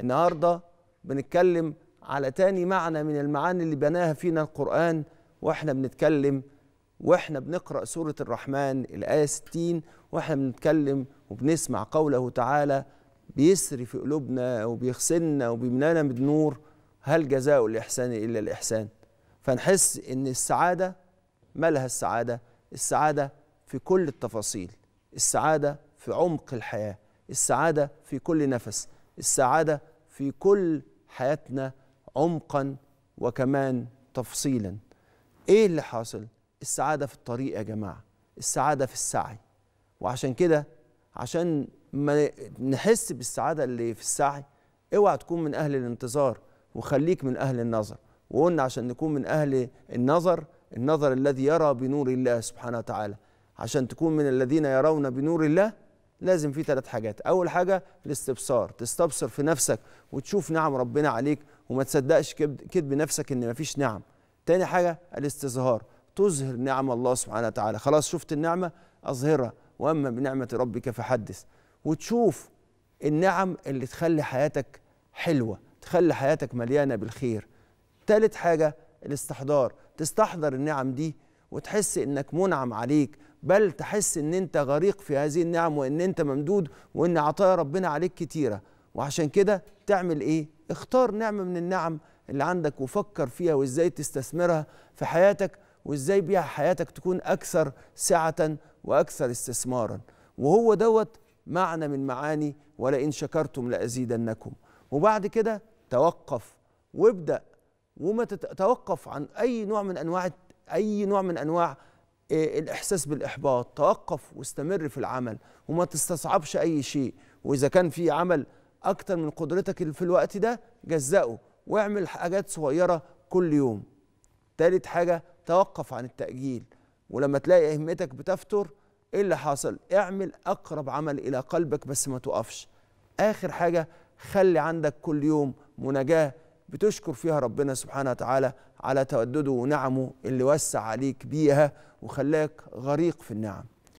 النهارده بنتكلم على تاني معنى من المعاني اللي بناها فينا القرآن واحنا بنتكلم واحنا بنقرأ سورة الرحمن الآية 60 واحنا بنتكلم وبنسمع قوله تعالى بيسري في قلوبنا وبيغسلنا وبيملانا بالنور هل جزاء الإحسان إلا الإحسان فنحس إن السعادة مالها السعادة السعادة في كل التفاصيل السعادة في عمق الحياة السعادة في كل نفس السعادة في كل حياتنا عمقا وكمان تفصيلا ايه اللي حاصل السعادة في الطريق يا جماعة السعادة في السعي وعشان كده عشان ما نحس بالسعادة اللي في السعي اوعى تكون من أهل الانتظار وخليك من أهل النظر وقلنا عشان نكون من أهل النظر النظر الذي يرى بنور الله سبحانه وتعالى عشان تكون من الذين يرون بنور الله لازم في ثلاث حاجات اول حاجه الاستبصار تستبصر في نفسك وتشوف نعم ربنا عليك وما تصدقش كذب نفسك ان مفيش نعم تاني حاجه الاستظهار تظهر نعم الله سبحانه وتعالى خلاص شفت النعمه اظهرها واما بنعمه ربك فحدث وتشوف النعم اللي تخلي حياتك حلوه تخلي حياتك مليانه بالخير تالت حاجه الاستحضار تستحضر النعم دي وتحس انك منعم عليك بل تحس ان انت غريق في هذه النعم وان انت ممدود وان عطايا ربنا عليك كتيره وعشان كده تعمل ايه اختار نعمه من النعم اللي عندك وفكر فيها وازاي تستثمرها في حياتك وازاي بيها حياتك تكون اكثر سعه واكثر استثمارا وهو دوت معنى من معاني ولئن شكرتم لازيدنكم وبعد كده توقف وابدا وما تتوقف عن اي نوع من انواع اي نوع من انواع الاحساس بالاحباط توقف واستمر في العمل وما تستصعبش اي شيء واذا كان في عمل اكتر من قدرتك في الوقت ده جزأه واعمل حاجات صغيره كل يوم تالت حاجه توقف عن التاجيل ولما تلاقي اهمتك بتفتر ايه اللي حصل اعمل اقرب عمل الى قلبك بس ما توقفش اخر حاجه خلي عندك كل يوم مناجاه بتشكر فيها ربنا سبحانه وتعالى على تودده ونعمه اللي وسع عليك بيها وخلاك غريق في النعم